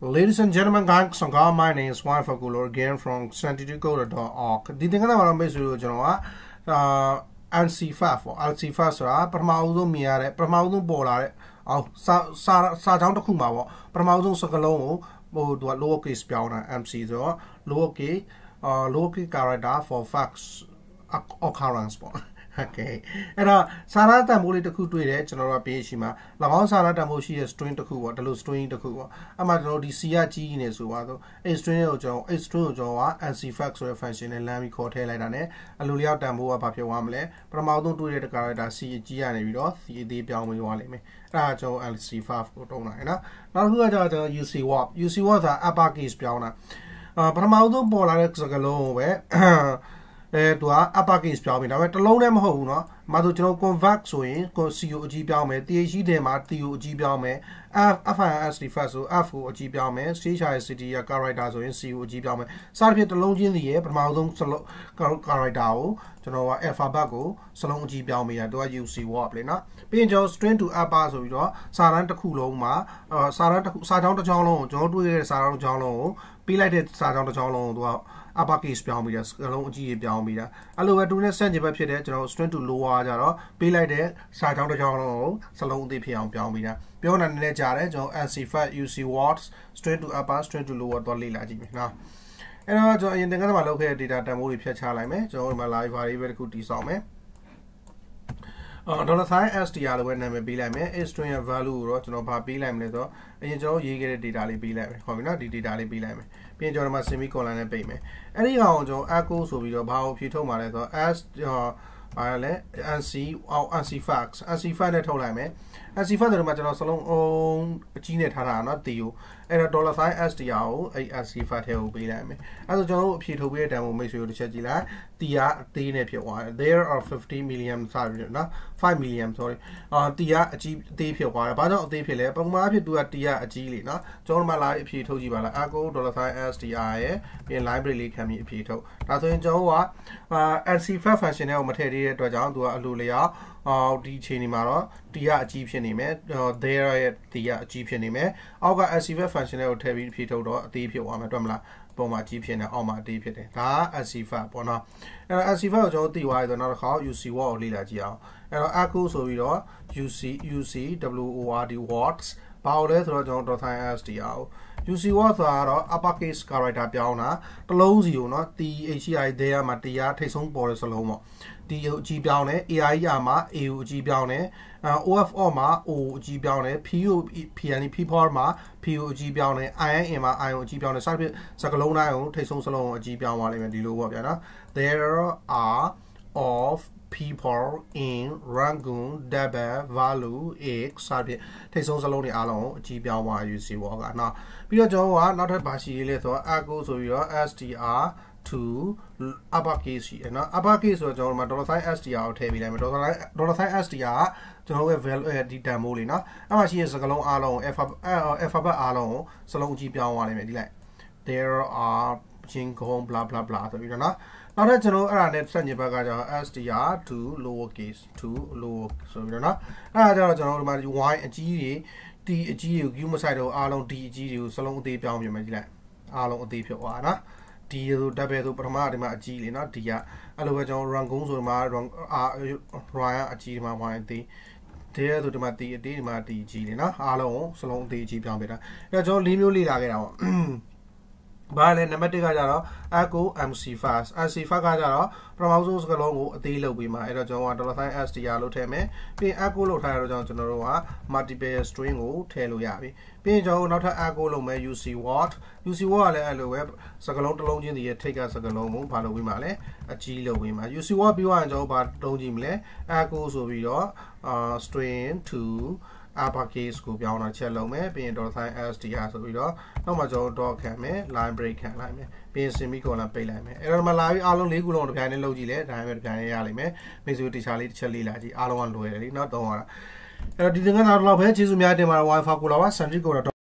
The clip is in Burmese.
Ladies and gentlemen, gang sangha my name is Juan Faculo again from santiago.org ဒီသင်္ကန်းမှာတော့မိတ်ဆွေတို့ကျွန်တော်ကအာ NC5 ပေါ့ NC5 ဆိုတာပထမအဦးဆုံးမြင်ရတဲ့ပထမအဦးဆုံးပေါ်လာတဲ့အော်စာစာစာချောင်းတစ်ခုမှာပေါ့ပထမအဦးဆုံးစကားလုံးကိုဟိုသူက lower case ပြောင်းတာ MC ဆိုတော့ lower case အာ lower case character for facts occurrence ပေါ့ဟုတ်ကဲ့အဲ့တော့စာရတန်ဖိုးလေးတစ်ခုတွေ့တယ်ကျွန်တော်တို့ကပေးရှိမှာ၎င်းစာရတန်ဖိုးရှိတဲ့ string တစ်ခုပေါ့ဒီလို string တစ်ခုပေါ့အမှကျွန်တော်ဒီ C ကကြီးနေဆိုပါတော့ a string ကိုကျွန်တော် a string ကိုကျွန်တော်က ncfact ဆိုတဲ့ function နဲ့လမ်းပြီးခေါ်ထည့်လိုက်တာ ਨੇ အလိုလျောက်တန်ဖိုးကဘာဖြစ်သွားမလဲပထမဆုံးတွေ့တဲ့ character C ကြီးရနေပြီးတော့ C အသေးပြောင်းဝင်သွားလိမ့်မယ်အဲ့ဒါကျွန်တော် ncfact ကိုတုံးတာဟဲ့နော်နောက်တစ်ခုကကျွန်တော် uc warp uc warp ဆိုတာ upper case ပြောင်းတာအာပထမဆုံးပေါ်လာတဲ့စကားလုံးကိုပဲအဲသူက upper case ပြောင်းပြီဒါပေမဲ့တလုံးလည်းမဟုတ်ဘူးเนาะဒီမှာဆိုကျွန်တော် convert ဆိုရင် CO အကြီးပြောင်းမယ် TH ထဲမှာ TO အကြီးပြောင်းမယ် F FIS reverse ဆို F ကိုအကြီးပြောင်းမယ် CHI city ရ character ဆိုရင် CO အကြီးပြောင်းမယ်စသဖြင့်တလုံးချင်းစီရဲ့ပထမဆုံးစလုံး character ကိုကျွန်တော်က alphabet ကိုစလုံးအကြီးပြောင်းပေးရသူက UC word လေเนาะပြီးရင်ကျွန်တော် string to upper ဆိုပြီးတော့စာတန်းတစ်ခုလုံးမှာစာတန်းတစ်ခုစာချောင်းတစ်ချောင်းလုံးကိုကျွန်တော်တွေ့ရတဲ့စာချောင်းတစ်ချောင်းလုံးကိုပေးလိုက်တဲ့စာကြောင်းတစ်ကြောင်းလုံးကိုသူက upper case ပြောင်းပြီးတာစကားလုံးအကြီးကြီးပြောင်းပြီးတာအဲ့လိုပဲ2နဲ့ဆန့်ကျင်ဘက်ဖြစ်တဲ့ကျွန်တော် string to lower ကြတော့ပေးလိုက်တဲ့စာကြောင်းတစ်ကြောင်းလုံးကိုစလုံးအသေးဖြစ်အောင်ပြောင်းပြီးတာပြောနေတာနည်းနည်းကြားတယ်ကျွန်တော် NC5 UC words string to upper string to lower တော့လေ့လာကြည့်မယ်နော်အဲ့တော့ကျွန်တော်အရင်တင်ကန်းမှာလုပ်ခဲ့တဲ့ data တန်ဖိုးတွေဖြတ်ချလိုက်မယ်ကျွန်တော်ဒီမှာ live variable တစ်ခုတည်ဆောက်မယ်အော် dollar sign STR လို့ပဲနာမည်ပေးလိုက်မယ် extrinsic value ကိုတော့ကျွန်တော်ဗာပေးလိုက်မလဲဆိုတော့အရင်ကျွန်တော်ရေးခဲ့တဲ့ data လေးပေးလိုက်မယ်ဟုတ်ပြီနော်ဒီ data လေးပေးလိုက်မယ်ပြီးရင်ကျွန်တော်ဒီမှာ semicolon နဲ့ပိတ်မယ်အဲ့ဒီကောင်ကိုကျွန်တော် echo ဆိုပြီးတော့ဘာကိုဖြည့်ထုတ်မှာလဲဆိုတော့ s ဘာလဲ NC or NC fax NC fax နဲ့ထုတ်လိုက်မယ် NC fax ဆိုတော့မှကျွန်တော်စလုံးအုံအကြီးနဲ့ထားတာနော် TO အဲ့တော့ dollar sign STR ကိုအဲ့ NC fax ထဲကိုပေးလိုက်မယ်အဲ့ဆိုကျွန်တော်တို့အဖြေထုတ်ပေးတဲ့တန်ဖိုးမိတ်ဆွေတို့တစ်ချက်ကြည့်လိုက် TR အသေးနဲ့ဖြစ်သွားတယ် there are 50 million စပြီးနော်5 million sorry အာ TR အကြီးအသေးဖြစ်သွားတယ်ဘာကြောင့်အသေးဖြစ်လဲပုံမှန်အဖြစ်သူက TR အကြီးလေနော်ကျွန်တော်တို့မှလာအဖြေထုတ်ကြည့်ပါလားအကို dollar sign STR ရဲ့ပြင် library လေးခံပြီးအဖြေထုတ်ဒါဆိုရင်ကျွန်တော်တို့က NC fax function ထဲကိုမထည့်သေးသေးတဲ့အတွက်ကြောင့်သူကအလိုလျောက်အော်ဒီအချိန်ဒီမှာတော့ t ကအကြီးဖြစ်နေမယ် there ရဲ့ t ကအကြီးဖြစ်နေမယ်အောက်က active function တွေကိုထည့်ပြီးဖြည့်ထုတ်တော့အသေးဖြစ်သွားမယ်တွေ့မလားပုံမှာကြီးဖြစ်နေအောက်မှာအသေးဖြစ်တယ်ဒါက active ပေါ့နော်အဲ့တော့ active ကိုကျွန်တော်သိသွားပြီဆိုတော့နောက်တစ်ခါ uc word ကိုလေ့လာကြည့်အောင်အဲ့တော့ echo ဆိုပြီးတော့ uc uc word words ဘာလို့လဲဆိုတော့ကျွန်တော် dot science တရားကို UC word ဆိုတာကတော့ upper case character ပြောင်းတာတလုံးစီကိုနော် THI တဲ့မှာတရားထိတ်ဆုံးပေါ်တဲ့စလုံးပေါ့ T ကိုအကြီးပြောင်းတယ် AI ရမှာ A ကိုအကြီးပြောင်းတယ် OFO မှာ O ကိုအကြီးပြောင်းတယ် P ကို PN people မှာ P ကိုအကြီးပြောင်းတယ် IN မှာ I ကိုအကြီးပြောင်းတယ်စသဖြင့်စကလုံးတိုင်းကိုထိတ်ဆုံးစလုံးကိုအကြီးပြောင်းသွားလိမ့်မယ်ဒီလိုပေါ့ဗျာနော် there are people in Rangoon Dabba Value X စသဖြင့်ထိတ်ဆုံးစလုံးတွေအားလုံးကိုအကြီးပြောင်းဝါယူစီဝေါကနော်ပြီးတော့ကျွန်တော်ကနောက်ထပ်ပါရှိရေးလဲဆိုတော့ Argo ဆိုပြီးတော့ STR to upper case ရှိတယ်နော် upper case ဆိုတော့ကျွန်တော်တို့မှာ dollar sign STR ကိုထည့်ပေးလိုက်မယ် dollar sign dollar sign STR ကကျွန်တော်ရဲ့ value ဒီ demo လေးနော်အဲ့မှာရှိတဲ့စကားလုံးအားလုံးကို alphabet alphabet အားလုံးကိုစလုံးအကြီးပြောင်းသွားလိမ့်မယ်ဒီလိုက် there are ချင်းကုန်း bla bla bla ဆိုပြီးတော့နော်နောက်ထပ်ကျွန်တော်အဲ့ဒါနဲ့ဆက်ညစ်ဘက်ကကျတော့ str to lower case to low ဆိုပြီးတော့နော်အဲ့ဒါကျတော့ကျွန်တော်ဒီမှာ y အကြီးတွေ t အကြီးတွေကို q မဆိုင်တော့အားလုံး d အကြီးတွေကိုစလုံးအသေးပြောင်းပြင်မယ်ကြည့်လိုက်အားလုံးအသေးဖြစ်သွားတာနော်ဒီဆိုတက်ပဲဆိုပထမကဒီမှာအကြီးလေနော်ဒီကအဲ့လိုပဲကျွန်တော် run ကုန်းဆိုဒီမှာ run run အကြီးဒီမှာ y အသေးတဲ့ဆိုဒီမှာတီအတေးဒီမှာတီကြီးလေနော်အားလုံးစလုံးအသေးကြီးပြောင်းပေးတာအဲ့တော့ကျွန်တော်၄မျိုးလေ့လာခဲ့တာပေါ့ဘာလဲနံပါတ်1ကကြတော့ echo mc fast mc fast ကကြတော့ပထမဆုံးစကားလုံးကိုအသေးလုပ်ပေးမှာအဲ့တော့ကျွန်တော်က dollar sign str လို့ထည့်မယ်ပြီးရင် echo လို့ထားရတော့ကျွန်တော်တို့က multiple string ကိုထည့်လို့ရပြီ ပြီးရင်ကျွန်တော်တို့နောက်ထပ် echo လုပ်မယ် uc word uc word ကလည်းအဲ့လိုပဲစကားလုံးတစ်လုံးချင်းတည်းရဲ့ထိတ်ကစကားလုံးကိုဘာလုပ်ပေးမှာလဲအကြီးလုပ်ပေးမှာ uc word ပြီးတော့ကျွန်တော်တို့ဘာတုံးကြည့်မလဲ echo ဆိုပြီးတော့ string 2 upper case ကိုပြောင်းတာချက်လုံးမယ်ပြီးရင် dollar sign sdr ဆိုပြီးတော့နောက်မှကျွန်တော် dot ခံမယ် line break ခံလိုက်မယ်ပြီးရင် semicolon ပိတ်လိုက်မယ်အဲ့တော့မှလာပြီးအားလုံး၄ခုလုံးတစ်ပြိုင်တည်းလုပ်ကြည့်လဲဒါပေမဲ့တစ်ပြိုင်တည်းရလိမ့်မယ်မိတ်ဆွေတခြားလေးတစ်ချက်လေးလာကြည့်အားလုံးကလွယ်တယ်လीเนาะတော့အဲ့တော့ဒီသင်္ကန်းတော့လောက်ပဲကျေးဇူးများတင်ပါတယ် wifi ကိုလာပါ sandy ကိုတော့